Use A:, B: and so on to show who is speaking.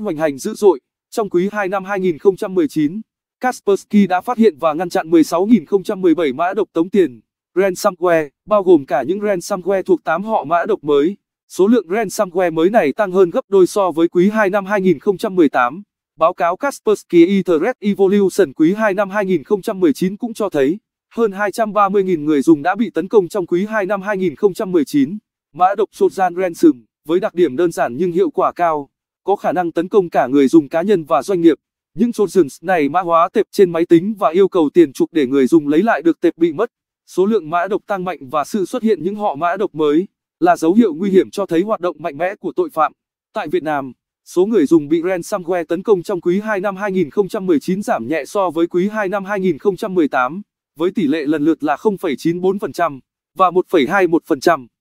A: hoành hành dữ dội. Trong quý 2 năm 2019, Kaspersky đã phát hiện và ngăn chặn 16.017 mã độc tống tiền, ransomware, bao gồm cả những ransomware thuộc 8 họ mã độc mới. Số lượng ransomware mới này tăng hơn gấp đôi so với quý 2 năm 2018. Báo cáo Kaspersky e Evolution quý 2 năm 2019 cũng cho thấy, hơn 230.000 người dùng đã bị tấn công trong quý 2 năm 2019. Mã độc Trojan Ransom, với đặc điểm đơn giản nhưng hiệu quả cao, có khả năng tấn công cả người dùng cá nhân và doanh nghiệp. Những trojans này mã hóa tệp trên máy tính và yêu cầu tiền chuộc để người dùng lấy lại được tệp bị mất. Số lượng mã độc tăng mạnh và sự xuất hiện những họ mã độc mới là dấu hiệu nguy hiểm cho thấy hoạt động mạnh mẽ của tội phạm. Tại Việt Nam, số người dùng bị ransomware tấn công trong quý 2 năm 2019 giảm nhẹ so với quý 2 năm 2018, với tỷ lệ lần lượt là 0,94% và 1,21%.